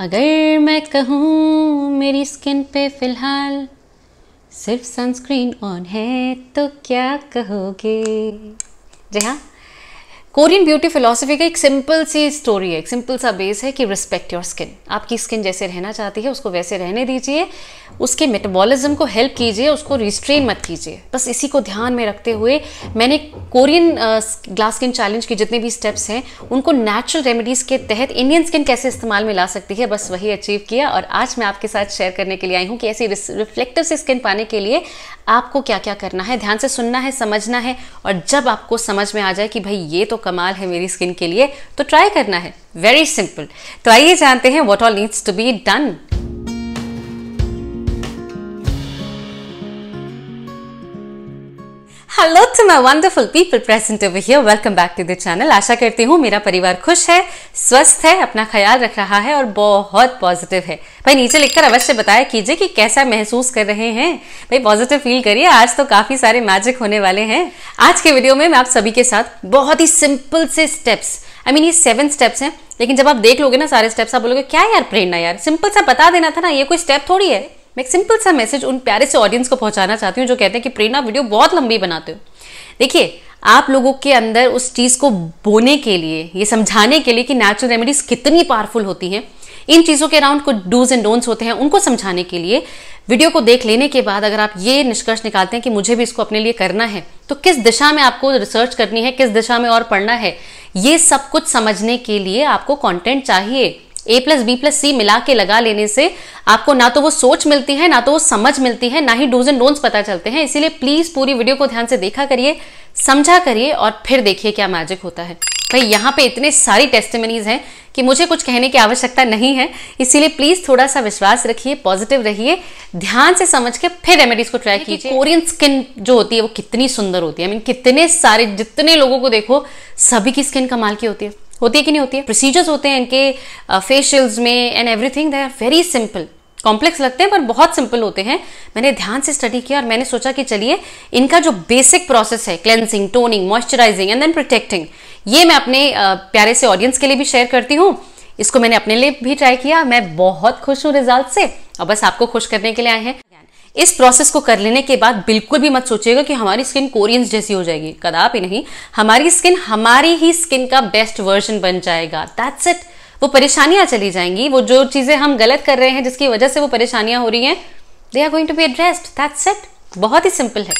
अगर मैं कहूँ मेरी स्किन पे फिलहाल सिर्फ सनस्क्रीन ऑन है तो क्या कहोगे जी हाँ कोरियन ब्यूटी फिलोसफी का एक सिंपल सी स्टोरी है एक सिंपल सा बेस है कि रिस्पेक्ट योर स्किन आपकी स्किन जैसे रहना चाहती है उसको वैसे रहने दीजिए उसके मेटाबॉलिज्म को हेल्प कीजिए उसको रिस्ट्रेन मत कीजिए बस इसी को ध्यान में रखते हुए मैंने कोरियन ग्लास स्किन चैलेंज के जितने भी स्टेप्स हैं उनको नेचुरल रेमेडीज़ के तहत इंडियन स्किन कैसे इस्तेमाल में ला सकती है बस वही अचीव किया और आज मैं आपके साथ शेयर करने के लिए आई हूँ कि ऐसी रिफ्लेक्टिव से स्किन पाने के लिए आपको क्या क्या करना है ध्यान से सुनना है समझना है और जब आपको समझ में आ जाए कि भाई ये तो कमाल है मेरी स्किन के लिए तो ट्राई करना है वेरी सिंपल तो आइए जानते हैं what all needs to be done hello to my wonderful people present over here welcome back to the channel आशा करती हूँ मेरा परिवार खुश है स्वस्थ है अपना ख्याल रख रहा है और बहुत पॉजिटिव है भाई नीचे लिखकर अवश्य बताया कीजिए कि कैसा महसूस कर रहे हैं भाई पॉजिटिव फील करिए आज तो काफ़ी सारे मैजिक होने वाले हैं आज के वीडियो में मैं आप सभी के साथ बहुत ही सिंपल से स्टेप्स आई मीन ये सेवन स्टेप्स हैं लेकिन जब आप देख लोगे ना सारे स्टेप्स आप बोलोगे क्या यार प्रेरणा यार सिंपल सा बता देना था ना ये कोई स्टेप थोड़ी है मैं एक सिंपल सा मैसेज उन प्यारे से ऑडियंस को पहुंचाना चाहती हूँ जो कहते हैं कि प्रेरणा वीडियो बहुत लंबी बनाते हो देखिए आप लोगों के अंदर उस चीज़ को बोने के लिए ये समझाने के लिए कि नेचुरल रेमेडीज़ कितनी पावरफुल होती हैं इन चीज़ों के अराउंड कुछ डूज एंड डोंट्स होते हैं उनको समझाने के लिए वीडियो को देख लेने के बाद अगर आप ये निष्कर्ष निकालते हैं कि मुझे भी इसको अपने लिए करना है तो किस दिशा में आपको रिसर्च करनी है किस दिशा में और पढ़ना है ये सब कुछ समझने के लिए आपको कॉन्टेंट चाहिए A plus B plus C मिला के लगा लेने से आपको ना तो वो सोच मिलती है ना तो वो समझ मिलती है ना ही डोज एंड डोंट्स पता चलते हैं इसीलिए प्लीज पूरी वीडियो को ध्यान से देखा करिए समझा करिए और फिर देखिए क्या मैजिक होता है भाई यहाँ पे इतने सारी टेस्टमनीज हैं कि मुझे कुछ कहने की आवश्यकता नहीं है इसीलिए प्लीज थोड़ा सा विश्वास रखिए पॉजिटिव रहिए ध्यान से समझ के फिर रेमेडीज को ट्राई कीजिए कोरियन स्किन जो होती है वो कितनी सुंदर होती है आई I मीन mean, कितने सारे जितने लोगों को देखो सभी की स्किन कमाल की होती है होती है कि नहीं होती है प्रोसीजर्स होते हैं इनके फेशियल्स में and everything they are very simple complex लगते हैं पर बहुत सिंपल होते हैं मैंने ध्यान से स्टडी किया और मैंने सोचा कि चलिए इनका जो बेसिक प्रोसेस है cleansing toning moisturising and then protecting ये मैं अपने प्यारे से ऑडियंस के लिए भी शेयर करती हूँ इसको मैंने अपने लिए भी ट्राई किया मैं बहुत खुश हूँ रिजल्ट से और बस आपको खुश करने के लिए आए हैं इस प्रोसेस को कर लेने के बाद बिल्कुल भी मत सोचिएगा कि हमारी स्किन कोरियंस जैसी हो जाएगी कदापि नहीं हमारी स्किन हमारी ही स्किन का बेस्ट वर्जन बन जाएगा दैट्स इट वो परेशानियां चली जाएंगी वो जो चीज़ें हम गलत कर रहे हैं जिसकी वजह से वो परेशानियां हो रही हैं they are going to be addressed that's it बहुत ही सिंपल है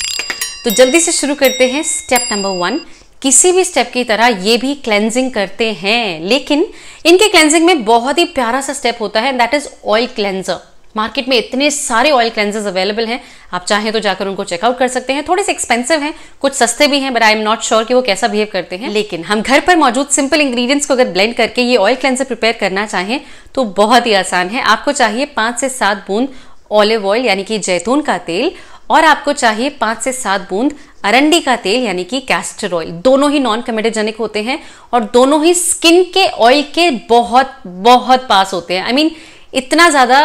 तो जल्दी से शुरू करते हैं स्टेप नंबर वन किसी भी स्टेप की तरह ये भी क्लेंजिंग करते हैं लेकिन इनके क्लेंजिंग में बहुत ही प्यारा सा स्टेप होता है that is oil cleanser market में इतने सारे ऑयल क्लेंजर्स अवेलेबल हैं आप चाहें तो जाकर उनको चेकआउट कर सकते हैं थोड़े से एक्सपेंसिव हैं कुछ सस्ते भी हैं but I am not sure कि वो कैसा बिहेव करते हैं लेकिन हम घर पर मौजूद सिंपल इंग्रीडियंट्स को अगर ब्लेंड करके ये ऑयल क्लेंजर प्रिपेयर करना चाहें तो बहुत ही आसान है आपको चाहिए पाँच से सात बूंद ऑलिव ऑयल यानी कि जैतून का तेल और आपको चाहिए पाँच से सात बूंद अरंडी का तेल यानी कि कैस्टर ऑयल दोनों ही नॉन कमेडोजेनिक होते हैं और दोनों ही स्किन के ऑयल के बहुत बहुत पास होते हैं आई I मीन mean, इतना ज़्यादा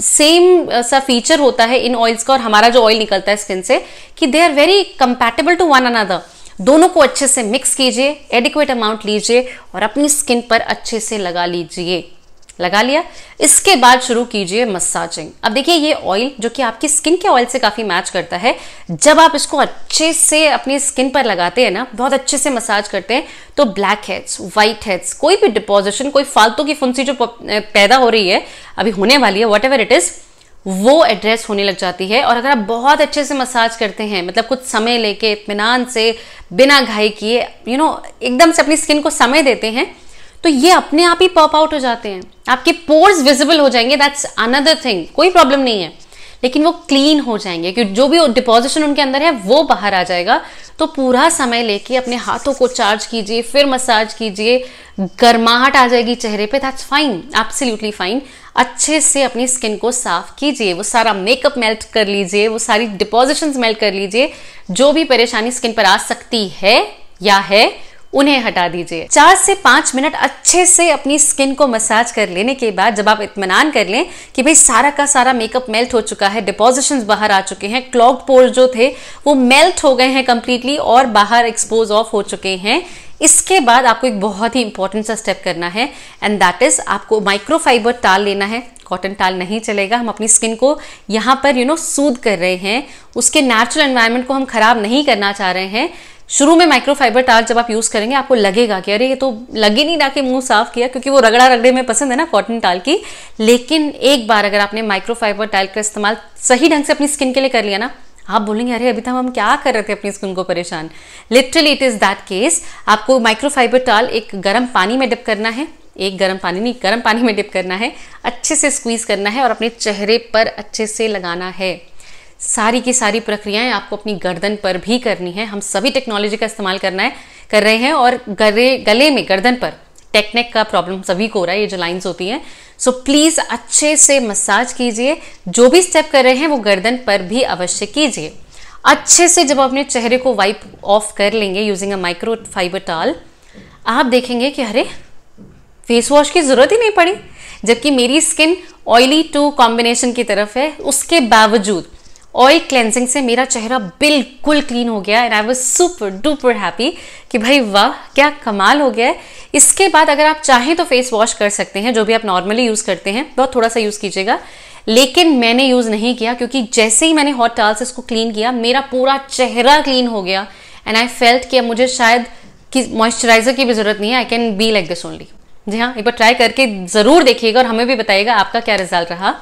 सेम सा फीचर होता है इन ऑयल्स का और हमारा जो ऑयल निकलता है स्किन से कि they are very compatible to one another दोनों को अच्छे से मिक्स कीजिए एडिक्वेट अमाउंट लीजिए और अपनी स्किन पर अच्छे से लगा लीजिए लगा लिया इसके बाद शुरू कीजिए मसाजिंग अब देखिए ये ऑयल जो कि आपकी स्किन के ऑयल से काफ़ी मैच करता है जब आप इसको अच्छे से अपनी स्किन पर लगाते हैं ना बहुत अच्छे से मसाज करते हैं तो ब्लैक हेड्स व्हाइट हेड्स कोई भी डिपोजिशन कोई फालतू की फुंसी जो पैदा हो रही है अभी होने वाली है वट एवर इट इज़ वो एड्रेस होने लग जाती है और अगर आप बहुत अच्छे से मसाज करते हैं मतलब कुछ समय लेके इतमान से बिना घाई किए यू नो एकदम से अपनी स्किन को समय देते हैं तो ये अपने आप ही पॉप आउट हो जाते हैं आपके पोर्स विजिबल हो जाएंगे दैट्स अनदर थिंग कोई प्रॉब्लम नहीं है लेकिन वो क्लीन हो जाएंगे क्योंकि जो भी डिपोजिशन उनके अंदर है वो बाहर आ जाएगा तो पूरा समय लेके अपने हाथों को चार्ज कीजिए फिर मसाज कीजिए गर्माहट आ जाएगी चेहरे पे दैट्स फाइन एब्सोल्युटली फाइन अच्छे से अपनी स्किन को साफ कीजिए वो सारा मेकअप मेल्ट कर लीजिए वो सारी डिपोजिशन मेल्ट कर लीजिए जो भी परेशानी स्किन पर आ सकती है या है उन्हें हटा दीजिए चार से पांच मिनट अच्छे से अपनी स्किन को मसाज कर लेने के बाद जब आप इतमान कर लें कि भाई सारा का सारा मेकअप मेल्ट हो चुका है डिपोजिशन बाहर आ चुके हैं क्लॉग पोर्स जो थे वो मेल्ट हो गए हैं कंप्लीटली और बाहर एक्सपोज ऑफ हो चुके हैं इसके बाद आपको एक बहुत ही इंपॉर्टेंट सा स्टेप करना है एंड दैट इज़ आपको माइक्रोफाइबर टाल लेना है कॉटन टाल नहीं चलेगा हम अपनी स्किन को यहाँ पर यू नो सूद कर रहे हैं उसके नेचुरल एन्वायरमेंट को हम ख़राब नहीं करना चाह रहे हैं शुरू में माइक्रोफाइबर टाल जब आप यूज़ करेंगे आपको लगेगा कि अरे ये तो लगे नहीं ना कि मुंह साफ किया क्योंकि वो रगड़ा रगड़े में पसंद है ना कॉटन टाल की लेकिन एक बार अगर आपने माइक्रोफाइबर टाल का इस्तेमाल सही ढंग से अपनी स्किन के लिए कर लिया ना आप बोलेंगे अरे अभी तक तो हम क्या कर रहे थे अपनी स्किन को परेशान literally it is that case आपको माइक्रोफाइबर टाल एक गर्म पानी में डिप करना है एक गर्म पानी नहीं गर्म पानी में डिप करना है अच्छे से स्क्वीज़ करना है और अपने चेहरे पर अच्छे से लगाना है सारी की सारी प्रक्रियाएं आपको अपनी गर्दन पर भी करनी है हम सभी टेक्नोलॉजी का इस्तेमाल करना है कर रहे हैं और गले गले में गर्दन पर टेक्निक का प्रॉब्लम सभी को हो रहा है ये जो लाइंस होती हैं सो so, प्लीज़ अच्छे से मसाज कीजिए जो भी स्टेप कर रहे हैं वो गर्दन पर भी अवश्य कीजिए अच्छे से जब अपने चेहरे को वाइप ऑफ कर लेंगे यूजिंग अ माइक्रो फाइबर टाल आप देखेंगे कि अरे फेस वॉश की ज़रूरत ही नहीं पड़ी जबकि मेरी स्किन ऑयली टू कॉम्बिनेशन की तरफ है उसके बावजूद ऑयल क्लेंजिंग से मेरा चेहरा बिल्कुल क्लीन हो गया and I was super duper happy कि भाई वाह क्या कमाल हो गया है इसके बाद अगर आप चाहें तो फेस वॉश कर सकते हैं जो भी आप नॉर्मली यूज़ करते हैं बहुत थोड़ा सा यूज़ कीजिएगा लेकिन मैंने यूज़ नहीं किया क्योंकि जैसे ही मैंने हॉट टाल से इसको क्लीन किया मेरा पूरा चेहरा क्लीन हो गया एंड आई फेल्ट कि मुझे शायद कि मॉइस्चराइजर की भी ज़रूरत नहीं है I can be like this only जी हाँ एक बार ट्राई करके ज़रूर देखिएगा और हमें भी बताइएगा आपका क्या रिजल्ट रहा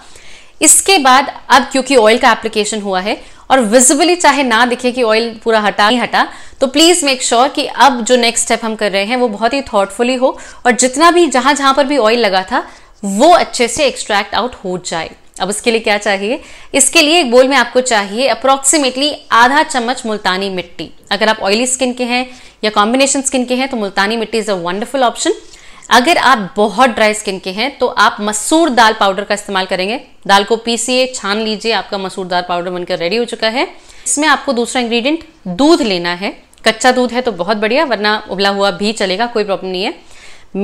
इसके बाद अब क्योंकि ऑयल का एप्लीकेशन हुआ है और विजिबली चाहे ना दिखे कि ऑयल पूरा हटा नहीं हटा तो प्लीज मेक श्योर कि अब जो नेक्स्ट स्टेप हम कर रहे हैं वो बहुत ही थॉटफुली हो और जितना भी जहां जहां पर भी ऑयल लगा था वो अच्छे से एक्सट्रैक्ट आउट हो जाए अब उसके लिए क्या चाहिए इसके लिए एक बोल में आपको चाहिए अप्रोक्सीमेटली आधा चम्मच मुल्तानी मिट्टी अगर आप ऑयली स्किन के हैं या कॉम्बिनेशन स्किन के हैं तो मुल्तानी मिट्टी इज अ वंडरफुल ऑप्शन अगर आप बहुत ड्राई स्किन के हैं तो आप मसूर दाल पाउडर का इस्तेमाल करेंगे दाल को पीसिए छान लीजिए आपका मसूर दाल पाउडर बनकर रेडी हो चुका है इसमें आपको दूसरा इंग्रेडिएंट दूध लेना है कच्चा दूध है तो बहुत बढ़िया वरना उबला हुआ भी चलेगा कोई प्रॉब्लम नहीं है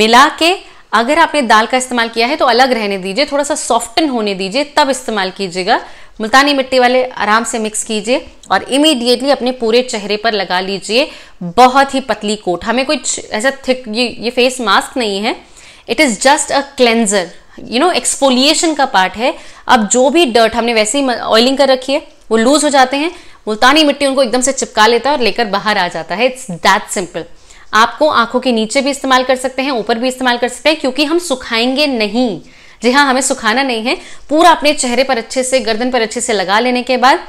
मिला के अगर आपने दाल का इस्तेमाल किया है तो अलग रहने दीजिए थोड़ा सा सॉफ्टन होने दीजिए तब इस्तेमाल कीजिएगा मुल्तानी मिट्टी वाले आराम से मिक्स कीजिए और इमीडिएटली अपने पूरे चेहरे पर लगा लीजिए बहुत ही पतली कोट हमें कोई ऐसा थिक ये ये फेस मास्क नहीं है it is just a cleanser you know exfoliation का पार्ट है अब जो भी डर्ट हमने वैसे ही ऑयलिंग कर रखी है वो लूज हो जाते हैं मुल्तानी मिट्टी उनको एकदम से चिपका लेता है और लेकर बाहर आ जाता है इट्स दैट सिंपल आपको आंखों के नीचे भी इस्तेमाल कर सकते हैं ऊपर भी इस्तेमाल कर सकते हैं क्योंकि हम सुखाएंगे नहीं जी हाँ हमें सुखाना नहीं है पूरा अपने चेहरे पर अच्छे से गर्दन पर अच्छे से लगा लेने के बाद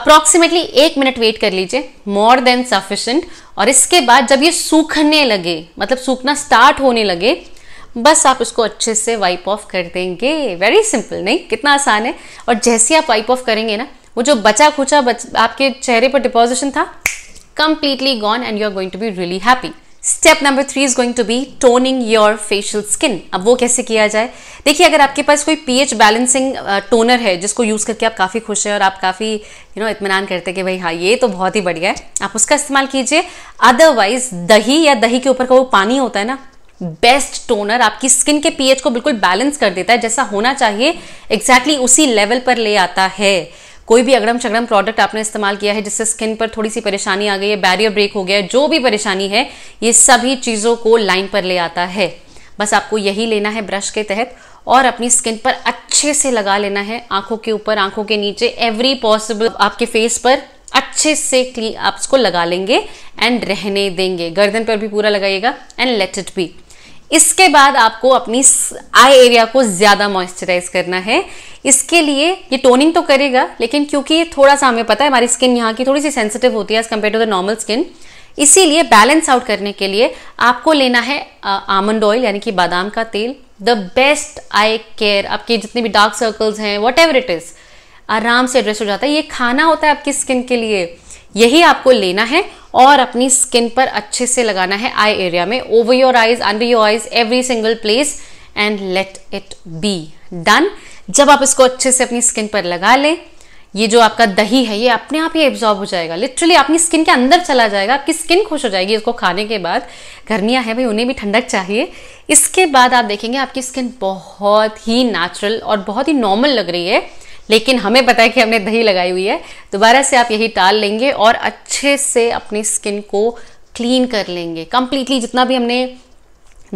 अप्रॉक्सीमेटली एक मिनट वेट कर लीजिए मोर देन सफिशेंट और इसके बाद जब ये सूखने लगे मतलब सूखना स्टार्ट होने लगे बस आप उसको अच्छे से वाइप ऑफ कर देंगे वेरी सिंपल नहीं कितना आसान है और जैसे आप वाइप ऑफ करेंगे ना वो जो बचा खुचा बच आपके चेहरे पर डिपोजिशन था completely gone and you are going to be really happy step number three is going to be toning your facial skin अब वो कैसे किया जाए देखिए अगर आपके पास कोई पीएच बैलेंसिंग टोनर है जिसको यूज़ करके आप काफ़ी खुश हैं और आप काफ़ी यू नो इतमान करते हैं कि भाई हाँ ये तो बहुत ही बढ़िया है आप उसका इस्तेमाल कीजिए अदरवाइज दही या दही के ऊपर का वो पानी होता है ना बेस्ट टोनर आपकी स्किन के पीएच को बिल्कुल बैलेंस कर देता है जैसा होना चाहिए एग्जैक्टली exactly उसी लेवल पर ले आता है कोई भी अगड़म शगड़म प्रोडक्ट आपने इस्तेमाल किया है जिससे स्किन पर थोड़ी सी परेशानी आ गई है बैरियर ब्रेक हो गया है जो भी परेशानी है ये सभी चीज़ों को लाइन पर ले आता है बस आपको यही लेना है ब्रश के तहत और अपनी स्किन पर अच्छे से लगा लेना है आंखों के ऊपर आंखों के नीचे एवरी पॉसिबल आपके फेस पर अच्छे से क्ली आप उसको लगा लेंगे एंड रहने देंगे गर्दन पर भी पूरा लगाइएगा एंड लेट इट बी इसके बाद आपको अपनी आई एरिया को ज़्यादा मॉइस्चराइज करना है इसके लिए ये टोनिंग तो करेगा लेकिन क्योंकि ये थोड़ा सा हमें पता है हमारी स्किन यहाँ की थोड़ी सी सेंसिटिव होती है as compared to the normal skin इसीलिए बैलेंस आउट करने के लिए आपको लेना है आमंड ऑयल यानी कि बादाम का तेल द बेस्ट आई केयर आपके जितने भी डार्क सर्कल्स हैं वट एवर इट इज़ आराम से एड्रेस हो जाता है ये खाना होता है आपकी स्किन के लिए यही आपको लेना है और अपनी स्किन पर अच्छे से लगाना है आई एरिया में over your eyes under your eyes every single place and let it be done जब आप इसको अच्छे से अपनी स्किन पर लगा लें ये जो आपका दही है ये अपने आप ही एब्जॉर्ब हो जाएगा लिटरली अपनी स्किन के अंदर चला जाएगा आपकी स्किन खुश हो जाएगी इसको खाने के बाद गर्मियाँ हैं भाई उन्हें भी ठंडक चाहिए इसके बाद आप देखेंगे आपकी स्किन बहुत ही नेचुरल और बहुत ही नॉर्मल लग रही है लेकिन हमें पता है कि हमने दही लगाई हुई है दोबारा से आप यही टाल लेंगे और अच्छे से अपनी स्किन को क्लीन कर लेंगे कंप्लीटली जितना भी हमने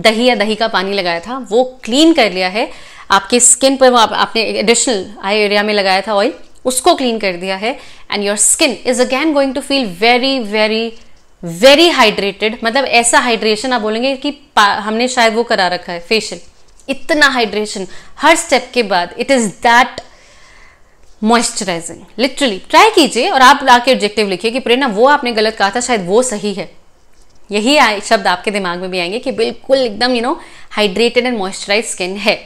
दही या दही का पानी लगाया था वो क्लीन कर लिया है आपकी स्किन पर आप, आपने एडिशनल आई एरिया में लगाया था ऑयल उसको क्लीन कर दिया है and your skin is again going to feel very very very hydrated मतलब ऐसा हाइड्रेशन आप बोलेंगे कि हमने शायद वो करा रखा है फेशियल इतना हाइड्रेशन हर स्टेप के बाद it is that moisturising literally try कीजिए और आप आके ऑब्जेक्टिव लिखिए कि प्रेरणा वो आपने गलत कहा था शायद वो सही है यही शब्द आपके दिमाग में भी आएंगे कि बिल्कुल एकदम you know hydrated and moisturise skin है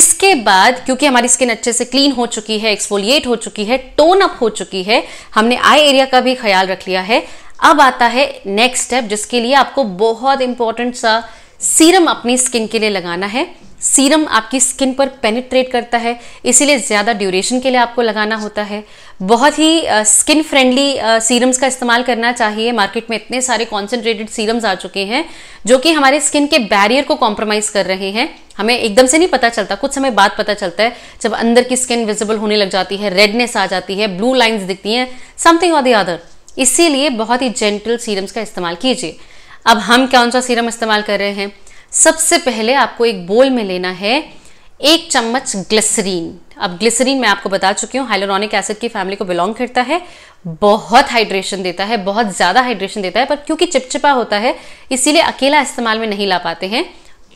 इसके बाद क्योंकि हमारी स्किन अच्छे से क्लीन हो चुकी है एक्सफोलिएट हो चुकी है टोन अप हो चुकी है हमने आई एरिया का भी ख्याल रख लिया है अब आता है नेक्स्ट स्टेप जिसके लिए आपको बहुत इंपॉर्टेंट सा सीरम अपनी स्किन के लिए लगाना है सीरम आपकी स्किन पर पेनिट्रेट करता है इसीलिए ज़्यादा ड्यूरेशन के लिए आपको लगाना होता है बहुत ही स्किन फ्रेंडली सीरम्स का इस्तेमाल करना चाहिए मार्केट में इतने सारे कॉन्सेंट्रेटेड सीरम्स आ चुके हैं जो कि हमारे स्किन के बैरियर को कॉम्प्रोमाइज़ कर रहे हैं हमें एकदम से नहीं पता चलता कुछ समय बाद पता चलता है जब अंदर की स्किन विजिबल होने लग जाती है रेडनेस आ जाती है ब्लू लाइन्स दिखती हैं समथिंग और दी अदर इसीलिए बहुत ही जेंटल सीरम्स का इस्तेमाल कीजिए अब हम कौन सा सीरम इस्तेमाल कर रहे हैं सबसे पहले आपको एक बोल में लेना है एक चम्मच ग्लिसरीन अब ग्लिसरीन मैं आपको बता चुकी हूँ हाइलोरॉनिक एसिड की फैमिली को बिलोंग करता है बहुत हाइड्रेशन देता है बहुत ज़्यादा हाइड्रेशन देता है पर क्योंकि चिपचिपा होता है इसीलिए अकेला इस्तेमाल में नहीं ला पाते हैं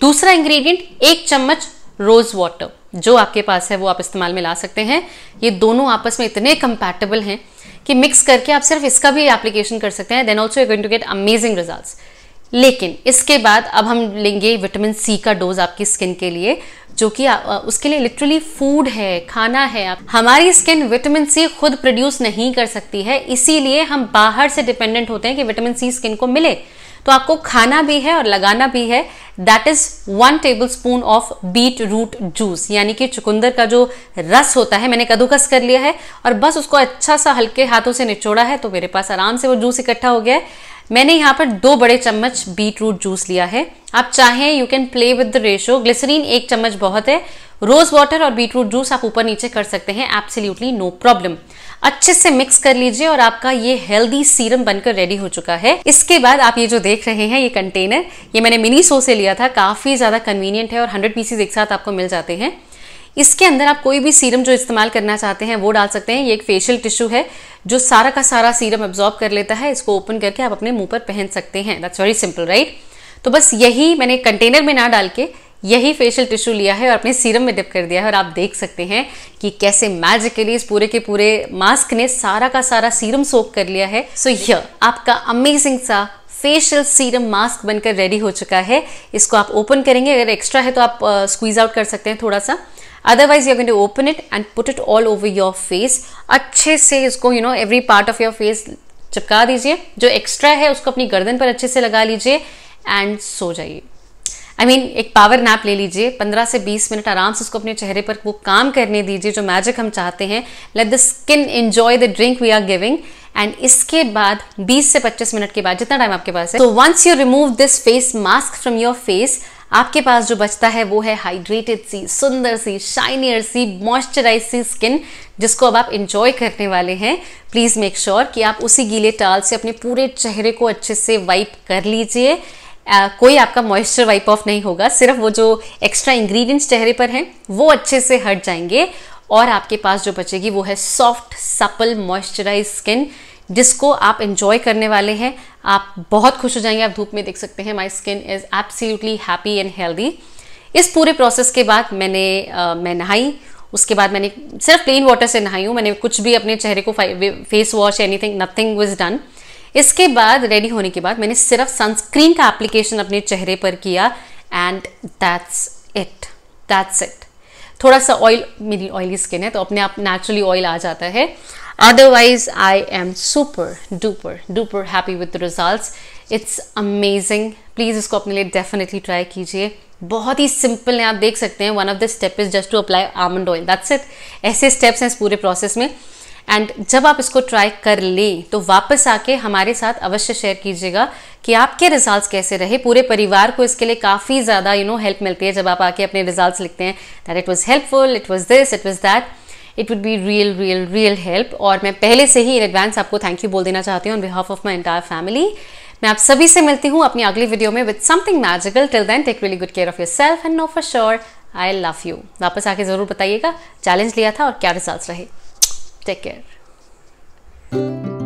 दूसरा इंग्रेडिएंट एक चम्मच रोज़ वाटर जो आपके पास है वो आप इस्तेमाल में ला सकते हैं ये दोनों आपस में इतने कंपैटिबल हैं कि मिक्स करके आप सिर्फ इसका भी एप्लीकेशन कर सकते हैं then also you going to get amazing results लेकिन इसके बाद अब हम लेंगे विटामिन सी का डोज आपकी स्किन के लिए जो कि उसके लिए लिटरली फूड है खाना है आप हमारी स्किन विटामिन सी खुद प्रोड्यूस नहीं कर सकती है इसीलिए हम बाहर से डिपेंडेंट होते हैं कि विटामिन सी स्किन को मिले तो आपको खाना भी है और लगाना भी है that is one tablespoon of beetroot juice यानी कि चुकंदर का जो रस होता है मैंने कद्दूकस कर लिया है और बस उसको अच्छा सा हल्के हाथों से निचोड़ा है तो मेरे पास आराम से वो जूस इकट्ठा हो गया है मैंने यहाँ पर दो बड़े चम्मच बीट रूट जूस लिया है आप चाहें you can play with the ratio glycerine एक चम्मच बहुत है रोज वाटर और बीट रूट जूस आप ऊपर नीचे कर सकते हैं एब्सोल्युटली नो प्रॉब्लम अच्छे से मिक्स कर लीजिए और आपका ये हेल्दी सीरम बनकर रेडी हो चुका है इसके बाद आप ये जो देख रहे हैं ये कंटेनर ये मैंने मिनी सो से लिया था काफी ज्यादा कन्वीनियंट है और हंड्रेड पीसीज एक साथ आपको मिल जाते हैं इसके अंदर आप कोई भी सीरम जो इस्तेमाल करना चाहते हैं वो डाल सकते हैं ये एक फेशियल टिश्यू है जो सारा का सारा सीरम एब्जॉर्ब कर लेता है इसको ओपन करके आप अपने मुंह पर पहन सकते हैं दैट्स वेरी सिंपल राइट तो बस यही मैंने कंटेनर में ना डाल के यही फेशियल टिश्यू लिया है और अपने सीरम में डिप कर दिया है और आप देख सकते हैं कि कैसे मैजिकली इस पूरे के पूरे मास्क ने सारा का सारा सीरम सोक कर लिया है सो so, यह आपका अमेजिंग सा फेशियल सीरम मास्क बनकर रेडी हो चुका है इसको आप ओपन करेंगे अगर एक्स्ट्रा है तो आप स्क्वीज आउट कर सकते हैं थोड़ा सा otherwise you to open it and put it all over your face अच्छे से इसको you know every part of your face चिपका दीजिए जो एक्स्ट्रा है उसको अपनी गर्दन पर अच्छे से लगा लीजिए एंड सो जाइए आई मीन एक पावर नैप ले लीजिए 15 से 20 मिनट आराम से उसको अपने चेहरे पर वो काम करने दीजिए जो मैजिक हम चाहते हैं let the skin enjoy the drink we are giving and इसके बाद 20 से 25 मिनट के बाद जितना टाइम आपके पास है तो once you remove this face mask from your face आपके पास जो बचता है वो है हाइड्रेटेड सी सुंदर सी शाइनियर सी मॉइस्चराइज सी स्किन जिसको अब आप इंजॉय करने वाले हैं प्लीज़ मेक श्योर कि आप उसी गीले टाल से अपने पूरे चेहरे को अच्छे से वाइप कर लीजिए Uh, कोई आपका मॉइस्चर वाइप ऑफ नहीं होगा सिर्फ वो जो एक्स्ट्रा इंग्रेडिएंट्स चेहरे पर हैं वो अच्छे से हट जाएंगे और आपके पास जो बचेगी वो है सॉफ्ट सपल मॉइस्चराइज स्किन जिसको आप इन्जॉय करने वाले हैं आप बहुत खुश हो जाएंगे आप धूप में देख सकते हैं my skin is absolutely happy and healthy इस पूरे प्रोसेस के बाद मैंने आ, मैं नहाई उसके बाद मैंने सिर्फ प्लेन वाटर से नहाई हूँ मैंने कुछ भी अपने चेहरे को face wash anything nothing with done इसके बाद रेडी होने के बाद मैंने सिर्फ सनस्क्रीन का एप्लीकेशन अपने चेहरे पर किया and that's it that's it थोड़ा सा ऑयल मेरी ऑयली स्किन है तो अपने आप नेचुरली ऑयल आ जाता है otherwise I am super duper duper happy with result it's amazing please इसको अपने लिए डेफिनेटली ट्राई कीजिए बहुत ही सिंपल है आप देख सकते हैं one of the step is just to apply almond oil that's it ऐसे स्टेप्स हैं इस पूरे प्रोसेस में एंड जब आप इसको ट्राई कर लें तो वापस आके हमारे साथ अवश्य शेयर कीजिएगा कि आपके रिजल्ट्स कैसे रहे पूरे परिवार को इसके लिए काफ़ी ज़्यादा यू नो हेल्प मिलती है जब आप आके अपने रिजल्ट्स लिखते हैं that it was helpful it was this it was that it would be real real real help और मैं पहले से ही इन एडवांस आपको थैंक यू बोल देना चाहती हूँ on behalf of my entire family मैं आप सभी से मिलती हूँ अपनी अगली वीडियो में with something magical till then take really good care of yourself and know for sure I love you वापस आके ज़रूर बताइएगा चैलेंज लिया था और क्या रिजल्ट रहे Take care.